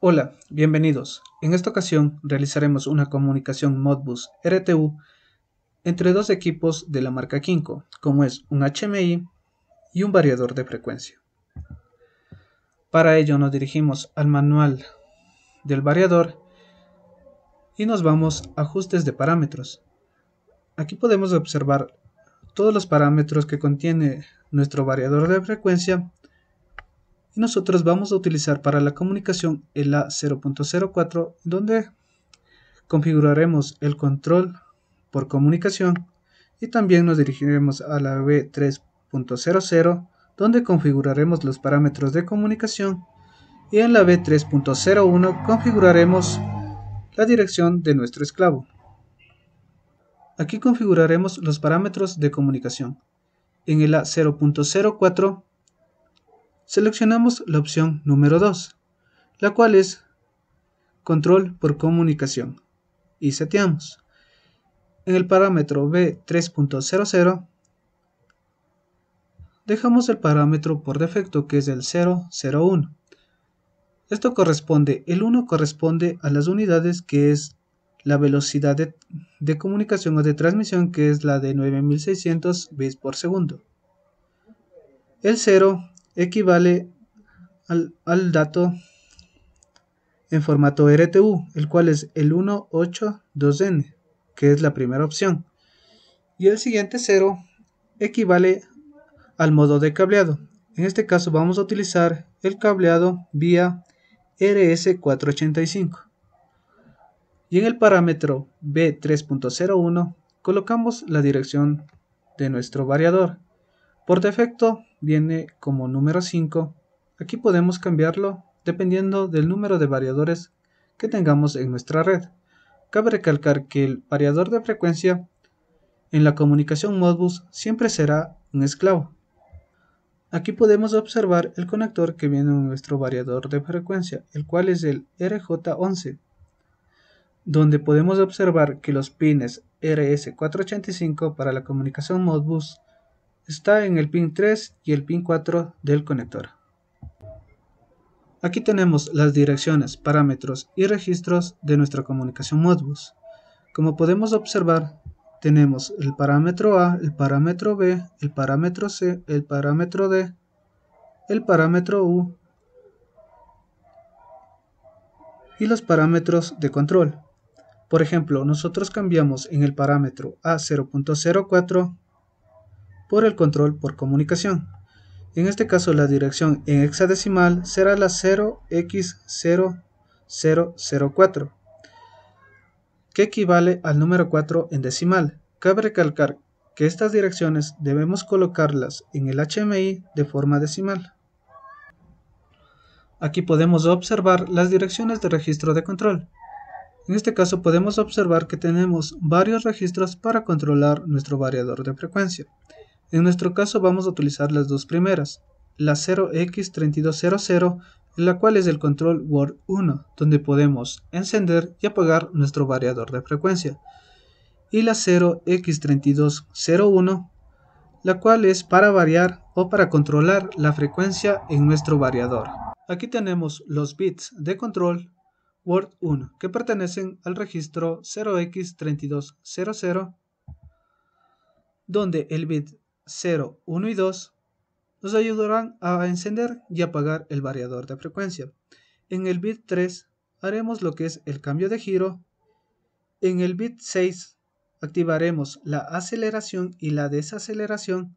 Hola, bienvenidos. En esta ocasión realizaremos una comunicación Modbus RTU entre dos equipos de la marca Kinko, como es un HMI y un variador de frecuencia. Para ello nos dirigimos al manual del variador y nos vamos a ajustes de parámetros. Aquí podemos observar todos los parámetros que contiene nuestro variador de frecuencia nosotros vamos a utilizar para la comunicación el A0.04 donde configuraremos el control por comunicación y también nos dirigiremos a la B3.00 donde configuraremos los parámetros de comunicación y en la B3.01 configuraremos la dirección de nuestro esclavo. Aquí configuraremos los parámetros de comunicación. En el A0.04 seleccionamos la opción número 2, la cual es control por comunicación y seteamos. En el parámetro B3.00 dejamos el parámetro por defecto que es el 001. Esto corresponde, el 1 corresponde a las unidades que es la velocidad de, comunicación o de transmisión que es la de 9600 bits por segundo. El 0 equivale al, dato en formato RTU, el cual es el 182N, que es la primera opción. Y el siguiente 0 equivale al modo de cableado. En este caso vamos a utilizar el cableado vía RS485. Y en el parámetro B3.01 colocamos la dirección de nuestro variador. Por defecto viene como número 5. Aquí podemos cambiarlo dependiendo del número de variadores que tengamos en nuestra red. Cabe recalcar que el variador de frecuencia en la comunicación Modbus siempre será un esclavo. Aquí podemos observar el conector que viene en nuestro variador de frecuencia, el cual es el RJ11, donde podemos observar que los pines RS485 para la comunicación Modbus está en el pin 3 y el pin 4 del conector. Aquí tenemos las direcciones, parámetros y registros de nuestra comunicación Modbus. Como podemos observar, tenemos el parámetro A, el parámetro B, el parámetro C, el parámetro D, el parámetro U y los parámetros de control. Por ejemplo, nosotros cambiamos en el parámetro A0.04 por el control por comunicación. En este caso la dirección en hexadecimal será la 0x0004, que equivale al número 4 en decimal. Cabe recalcar que estas direcciones debemos colocarlas en el HMI de forma decimal. Aquí podemos observar las direcciones de registro de control. En este caso podemos observar que tenemos varios registros para controlar nuestro variador de frecuencia. En nuestro caso vamos a utilizar las dos primeras, la 0x3200, la cual es el control Word 1, donde podemos encender y apagar nuestro variador de frecuencia, y la 0x3201, la cual es para variar o para controlar la frecuencia en nuestro variador. Aquí tenemos los bits de control Word 1 que pertenecen al registro 0x3200 donde el bit 0, 1 y 2 nos ayudarán a encender y apagar el variador de frecuencia. En el bit 3 haremos lo que es el cambio de giro. En el bit 6 activaremos la aceleración y la desaceleración.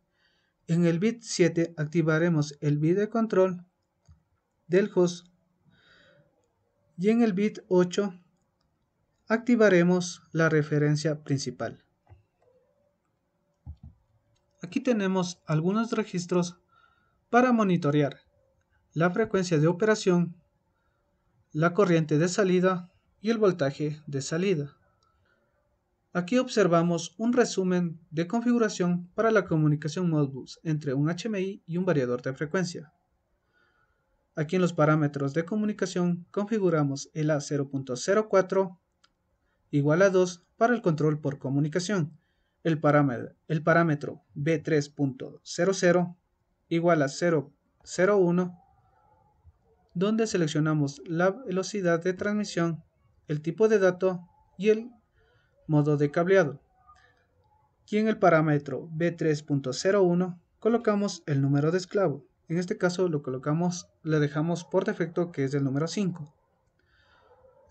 En el bit 7 activaremos el bit de control del host. Y en el bit 8 activaremos la referencia principal. Aquí tenemos algunos registros para monitorear la frecuencia de operación, la corriente de salida y el voltaje de salida. Aquí observamos un resumen de configuración para la comunicación Modbus entre un HMI y un variador de frecuencia. Aquí en los parámetros de comunicación configuramos el A0.04 igual a 2 para el control por comunicación el parámetro, B3.00 igual a 0.01, donde seleccionamos la velocidad de transmisión, el tipo de dato y el modo de cableado. Y en el parámetro B3.01 colocamos el número de esclavo. En este caso lo colocamos, le dejamos por defecto que es el número 5.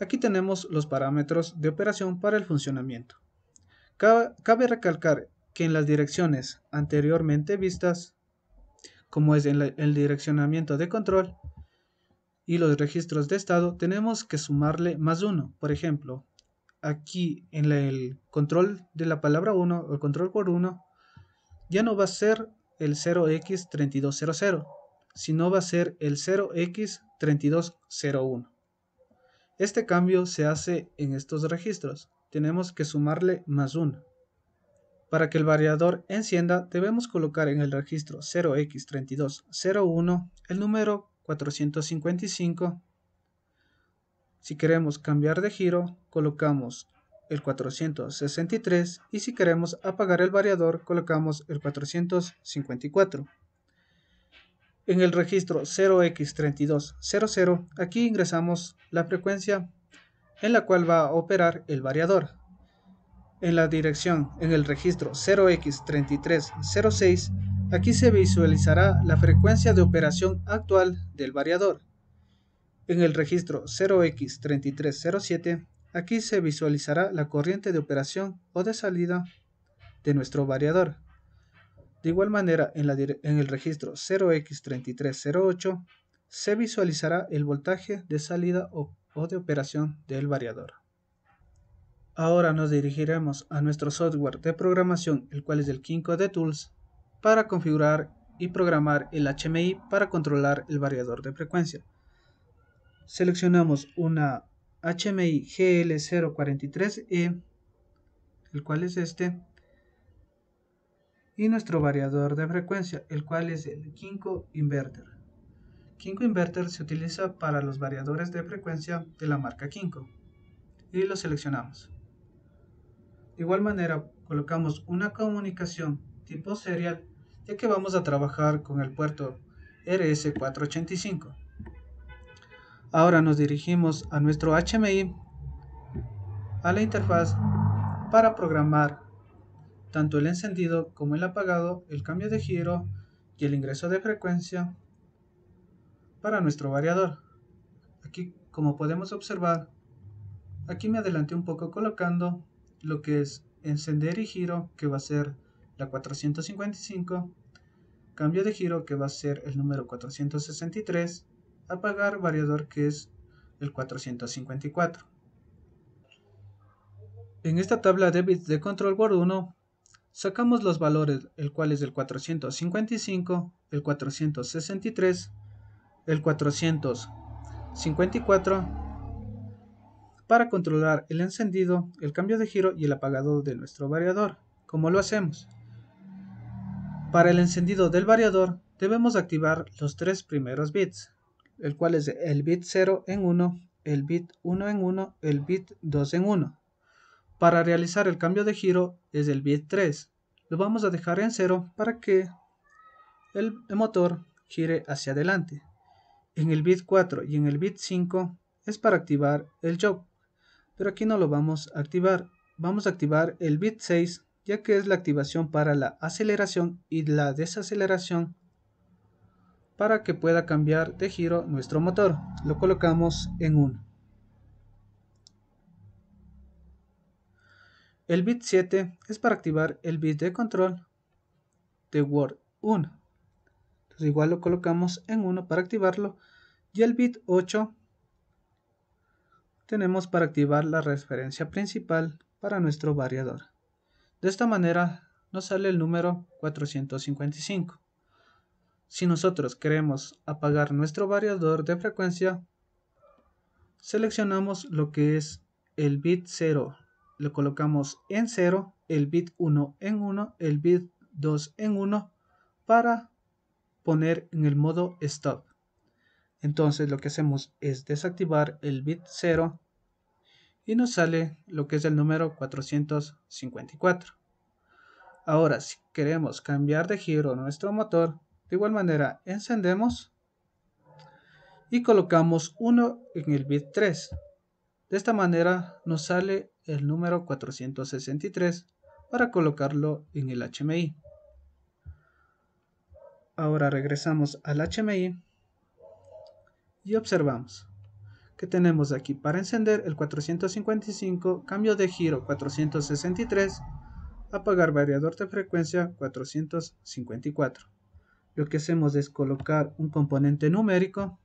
Aquí tenemos los parámetros de operación para el funcionamiento. Cabe recalcar que en las direcciones anteriormente vistas, como es en el direccionamiento de control y los registros de estado, tenemos que sumarle más uno. Por ejemplo, aquí en el control de la palabra 1 o el control por 1, ya no va a ser el 0x3200, sino va a ser el 0x3201. Este cambio se hace en estos registros tenemos que sumarle más 1. Para que el variador encienda, debemos colocar en el registro 0x3201 el número 455. Si queremos cambiar de giro, colocamos el 463 y si queremos apagar el variador, colocamos el 454. En el registro 0x3200, aquí ingresamos la frecuencia en la cual va a operar el variador. En la dirección en el registro 0x3306, aquí se visualizará la frecuencia de operación actual del variador. En el registro 0x3307, aquí se visualizará la corriente de operación o de salida de nuestro variador. De igual manera, en, el registro 0x3308 se visualizará el voltaje de salida o o de operación del variador. Ahora nos dirigiremos a nuestro software de programación, el cual es el Kinko de Tools, para configurar y programar el HMI para controlar el variador de frecuencia. Seleccionamos una HMI GL043E, el cual es este, y nuestro variador de frecuencia, el cual es el Kinko Inverter. Kinko Inverter se utiliza para los variadores de frecuencia de la marca Kinko y lo seleccionamos. De igual manera colocamos una comunicación tipo serial ya que vamos a trabajar con el puerto RS485. Ahora nos dirigimos a nuestro HMI, a la interfaz, para programar tanto el encendido como el apagado, el cambio de giro y el ingreso de frecuencia para nuestro variador. Aquí, como podemos observar, aquí me adelanté un poco colocando lo que es encender y giro, que va a ser la 455, cambio de giro, que va a ser el número 463, apagar variador, que es el 454. En esta tabla de bits de control board 1, sacamos los valores, el cual es el 455, el 463 el 454 para controlar el encendido, el cambio de giro y el apagado de nuestro variador. ¿Cómo lo hacemos? Para el encendido del variador debemos activar los tres primeros bits, el cual es el bit 0 en 1, el bit 1 en 1, el bit 2 en 1. Para realizar el cambio de giro es el bit 3. Lo vamos a dejar en 0 para que el motor gire hacia adelante. En el bit 4 y en el bit 5 es para activar el job, pero aquí no lo vamos a activar. Vamos a activar el bit 6 ya que es la activación para la aceleración y la desaceleración para que pueda cambiar de giro nuestro motor. Lo colocamos en 1. El bit 7 es para activar el bit de control de Word 1. Pues igual lo colocamos en 1 para activarlo. Y el bit 8 tenemos para activar la referencia principal para nuestro variador. De esta manera nos sale el número 455. Si nosotros queremos apagar nuestro variador de frecuencia, seleccionamos lo que es el bit 0, lo colocamos en 0, el bit 1 en 1, el bit 2 en 1 para poner en el modo stop. Entonces lo que hacemos es desactivar el bit 0 y nos sale lo que es el número 454. Ahora si queremos cambiar de giro nuestro motor, de igual manera encendemos y colocamos 1 en el bit 3. De esta manera nos sale el número 463 para colocarlo en el HMI. Ahora regresamos al HMI y observamos que tenemos aquí para encender el 455, cambio de giro 463, apagar variador de frecuencia 454. Lo que hacemos es colocar un componente numérico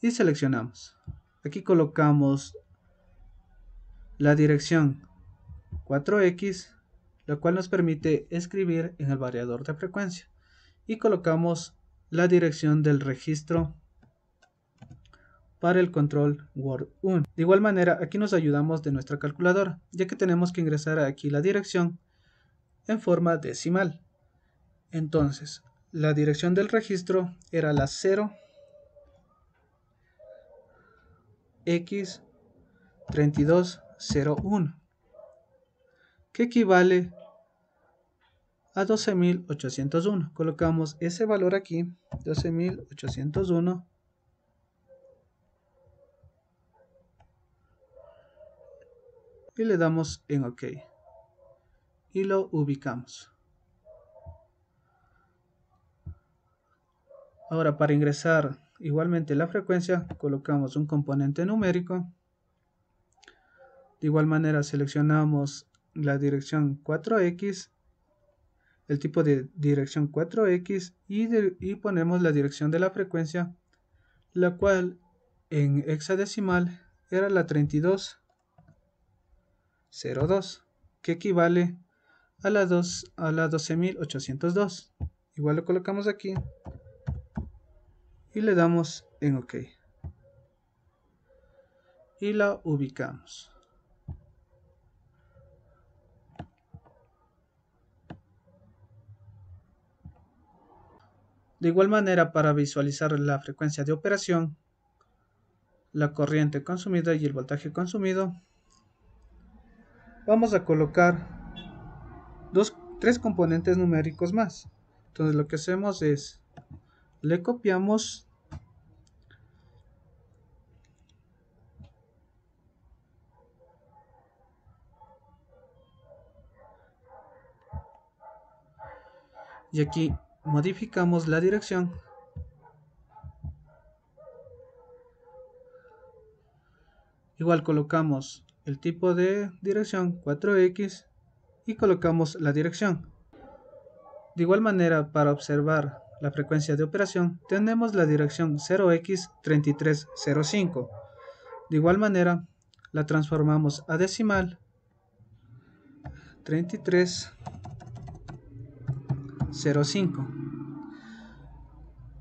y seleccionamos. Aquí colocamos la dirección 4x, lo cual nos permite escribir en el variador de frecuencia y colocamos la dirección del registro para el control Word1. De igual manera, aquí nos ayudamos de nuestra calculadora, ya que tenemos que ingresar aquí la dirección en forma decimal. Entonces, la dirección del registro era la 0 x 3201 que equivale a 12.801. Colocamos ese valor aquí, 12.801. Y le damos en OK. Y lo ubicamos. Ahora para ingresar igualmente la frecuencia, colocamos un componente numérico. De igual manera seleccionamos la dirección 4X el tipo de dirección 4x y, ponemos la dirección de la frecuencia, la cual en hexadecimal era la 3202, que equivale a a la 12.802. Igual lo colocamos aquí y le damos en OK. Y la ubicamos. De igual manera, para visualizar la frecuencia de operación, la corriente consumida y el voltaje consumido, vamos a colocar tres componentes numéricos más. Entonces lo que hacemos es, le copiamos y aquí modificamos la dirección igual colocamos el tipo de dirección 4x y colocamos la dirección de igual manera para observar la frecuencia de operación tenemos la dirección 0x3305 de igual manera la transformamos a decimal 33 0,5.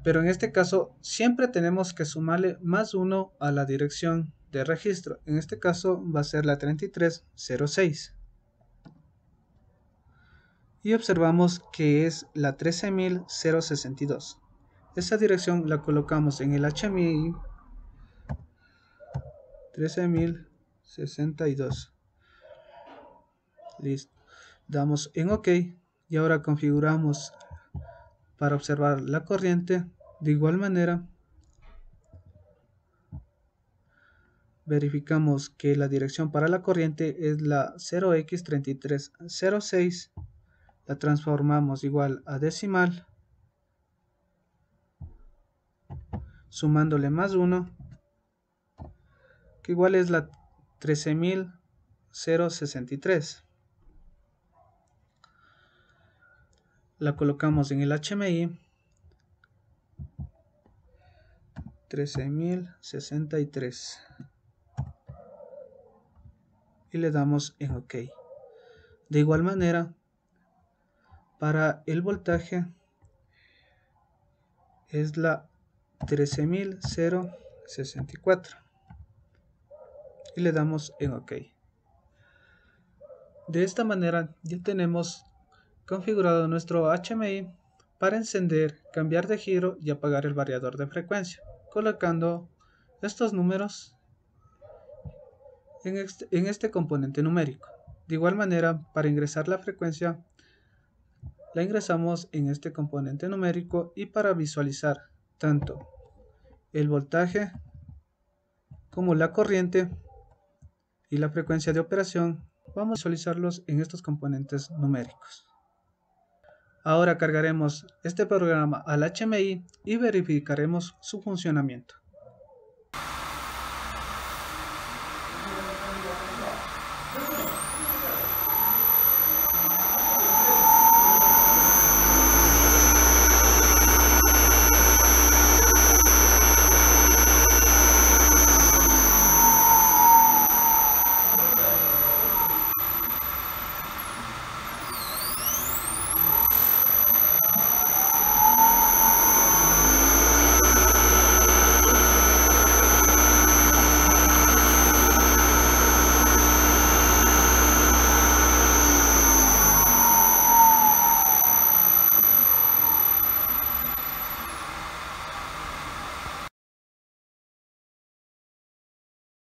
Pero en este caso siempre tenemos que sumarle más 1 a la dirección de registro. En este caso va a ser la 3306. Y observamos que es la 13062. Esa dirección la colocamos en el HMI 13062. Listo. Damos en OK y ahora configuramos para observar la corriente de igual manera verificamos que la dirección para la corriente es la 0x3306 la transformamos igual a decimal sumándole más 1 que igual es la 13063 la colocamos en el HMI 13063 y le damos en OK. De igual manera, para el voltaje es la 13064 y le damos en OK. De esta manera ya tenemos configurado nuestro HMI para encender, cambiar de giro y apagar el variador de frecuencia, colocando estos números este, en este, componente numérico. De igual manera, para ingresar la frecuencia, la ingresamos en este componente numérico y para visualizar tanto el voltaje como la corriente y la frecuencia de operación, vamos a visualizarlos en estos componentes numéricos. Ahora cargaremos este programa al HMI y verificaremos su funcionamiento.